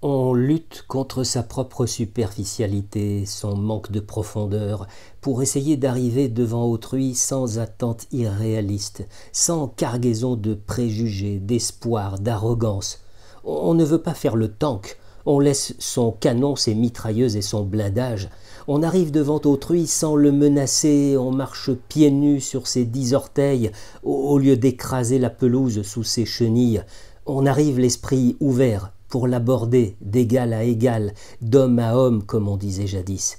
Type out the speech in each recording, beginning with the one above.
On lutte contre sa propre superficialité, son manque de profondeur, pour essayer d'arriver devant autrui sans attente irréaliste, sans cargaison de préjugés, d'espoir, d'arrogance. On ne veut pas faire le tank, on laisse son canon, ses mitrailleuses et son blindage. On arrive devant autrui sans le menacer, on marche pieds nus sur ses dix orteils, au lieu d'écraser la pelouse sous ses chenilles. On arrive l'esprit ouvert, pour l'aborder d'égal à égal, d'homme à homme, comme on disait jadis.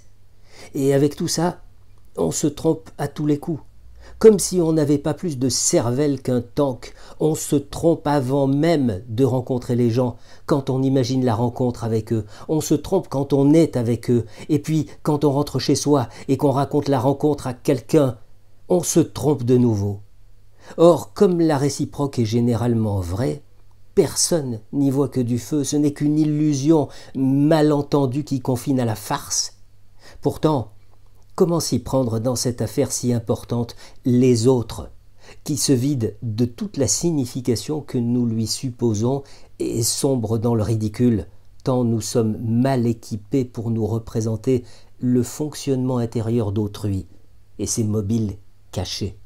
Et avec tout ça, on se trompe à tous les coups. Comme si on n'avait pas plus de cervelle qu'un tank, on se trompe avant même de rencontrer les gens, quand on imagine la rencontre avec eux, on se trompe quand on est avec eux, et puis quand on rentre chez soi et qu'on raconte la rencontre à quelqu'un, on se trompe de nouveau. Or, comme la réciproque est généralement vraie, Personne n'y voit que du feu, ce n'est qu'une illusion malentendue qui confine à la farce. Pourtant, comment s'y prendre dans cette affaire si importante les autres, qui se vident de toute la signification que nous lui supposons et sombrent dans le ridicule, tant nous sommes mal équipés pour nous représenter le fonctionnement intérieur d'autrui et ses mobiles cachés.